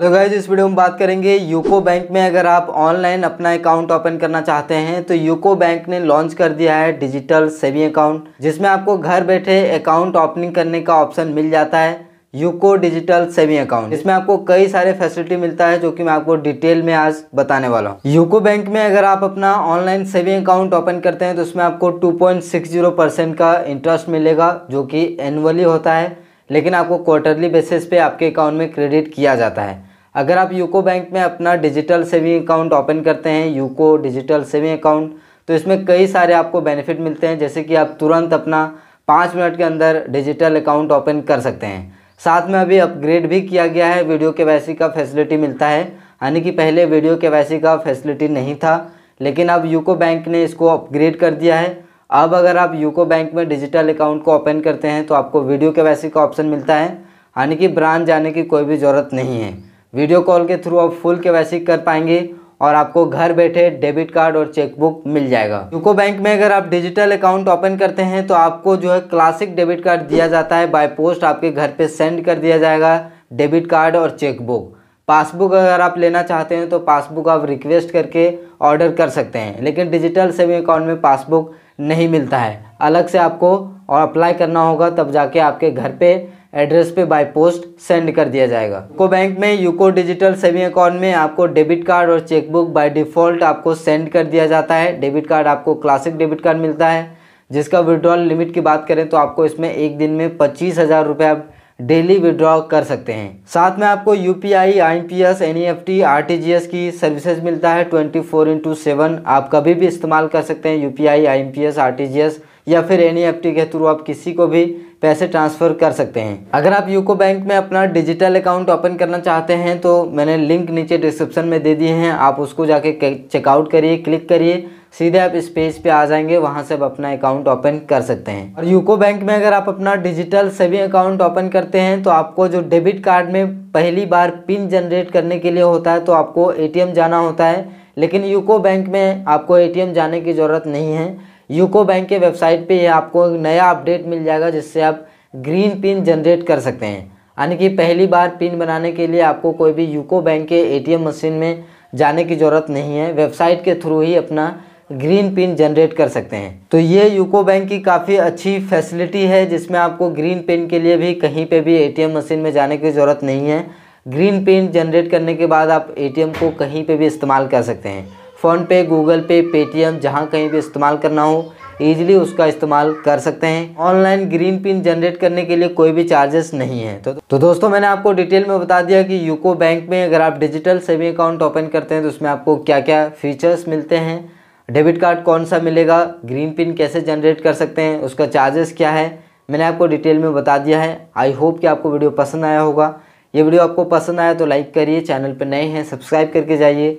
hello guys इस video में बात करेंगे यूको बैंक में अगर आप ऑनलाइन अपना अकाउंट ओपन करना चाहते हैं तो यूको बैंक ने लॉन्च कर दिया है डिजिटल सेविंग अकाउंट जिसमें आपको घर बैठे अकाउंट ओपनिंग करने का ऑप्शन मिल जाता है यूको डिजिटल सेविंग अकाउंट इसमें आपको कई सारे फैसिलिटी मिलता है जो कि मैं आपको डिटेल में आज बताने वाला हूँ यूको बैंक में अगर आप अपना ऑनलाइन सेविंग अकाउंट ओपन करते हैं तो उसमें आपको 2.60 परसेंट का इंटरेस्ट मिलेगा जो कि एनुअली होता है लेकिन आपको क्वार्टरली बेसिस पे आपके अकाउंट में क्रेडिट किया जाता है अगर आप यूको बैंक में अपना डिजिटल सेविंग अकाउंट ओपन करते हैं यूको डिजिटल सेविंग अकाउंट तो इसमें कई सारे आपको बेनिफिट मिलते हैं जैसे कि आप तुरंत अपना पाँच मिनट के अंदर डिजिटल अकाउंट ओपन कर सकते हैं साथ में अभी अपग्रेड भी किया गया है वीडियो के का फैसिलिटी मिलता है यानी कि पहले वीडियो के का फैसिलिटी नहीं था लेकिन अब यूको बैंक ने इसको अपग्रेड कर दिया है अब अगर आप यूको बैंक में डिजिटल अकाउंट को ओपन करते हैं तो आपको वीडियो के का ऑप्शन मिलता है यानी कि ब्रांच जाने की कोई भी ज़रूरत नहीं है वीडियो कॉल के थ्रू आप फुल के कर पाएंगे और आपको घर बैठे डेबिट कार्ड और चेकबुक मिल जाएगा यूको बैंक में अगर आप डिजिटल अकाउंट ओपन करते हैं तो आपको जो है क्लासिक डेबिट कार्ड दिया जाता है बाय पोस्ट आपके घर पे सेंड कर दिया जाएगा डेबिट कार्ड और चेकबुक पासबुक अगर आप लेना चाहते हैं तो पासबुक आप रिक्वेस्ट करके ऑर्डर कर सकते हैं लेकिन डिजिटल सेविंग अकाउंट में पासबुक नहीं मिलता है अलग से आपको और अप्लाई करना होगा तब जाके आपके घर पे एड्रेस पे बाय पोस्ट सेंड कर दिया जाएगा यूको बैंक में यूको डिजिटल सेविंग अकाउंट में आपको डेबिट कार्ड और चेकबुक बाय डिफ़ॉल्ट आपको सेंड कर दिया जाता है डेबिट कार्ड आपको क्लासिक डेबिट कार्ड मिलता है जिसका विड्रॉल लिमिट की बात करें तो आपको इसमें एक दिन में पच्चीस हज़ार रुपये आप डेली विड्रॉ कर सकते हैं साथ में आपको U P I I P S N E F T R T G S की सर्विसेज मिलता है ट्वेंटी फोर इंटू सेवन आप कभी भी इस्तेमाल कर सकते हैं U P I I P S R T G S या फिर एन e के थ्रू आप किसी को भी पैसे ट्रांसफ़र कर सकते हैं अगर आप यूको बैंक में अपना डिजिटल अकाउंट ओपन करना चाहते हैं तो मैंने लिंक नीचे डिस्क्रिप्शन में दे दिए हैं आप उसको जाके चेकआउट करिए क्लिक करिए सीधे आप इस पेज पे आ जाएंगे वहाँ से आप अपना अकाउंट ओपन कर सकते हैं और यूको बैंक में अगर आप अपना डिजिटल सेविंग अकाउंट ओपन करते हैं तो आपको जो डेबिट कार्ड में पहली बार पिन जनरेट करने के लिए होता है तो आपको एटीएम जाना होता है लेकिन यूको बैंक में आपको एटीएम जाने की ज़रूरत नहीं है यूको बैंक के वेबसाइट पे आपको एक नया अपडेट मिल जाएगा जिससे आप ग्रीन पिन जनरेट कर सकते हैं यानी कि पहली बार पिन बनाने के लिए आपको कोई भी यूको बैंक के एटीएम मशीन में जाने की ज़रूरत नहीं है वेबसाइट के थ्रू ही अपना ग्रीन पिन जनरेट कर सकते हैं तो ये यूको बैंक की काफ़ी अच्छी फैसिलिटी है जिसमें आपको ग्रीन पिन के लिए भी कहीं पर भी ए मशीन में जाने की ज़रूरत नहीं है ग्रीन पिन जनरेट करने के बाद आप ए को कहीं पर भी इस्तेमाल कर सकते हैं फ़ोनपे गूगल पे पेटीएम जहाँ कहीं भी इस्तेमाल करना हो ईजिली उसका इस्तेमाल कर सकते हैं ऑनलाइन ग्रीन पिन जनरेट करने के लिए कोई भी चार्जेस नहीं है तो तो दोस्तों मैंने आपको डिटेल में बता दिया कि यूको बैंक में अगर आप डिजिटल सेविंग अकाउंट ओपन करते हैं तो उसमें आपको क्या क्या फीचर्स मिलते हैं डेबिट कार्ड कौन सा मिलेगा ग्रीन पिन कैसे जनरेट कर सकते हैं उसका चार्जेस क्या है मैंने आपको डिटेल में बता दिया है आई होप कि आपको वीडियो पसंद आया होगा ये वीडियो आपको पसंद आया तो लाइक करिए चैनल पर नए हैं सब्सक्राइब करके जाइए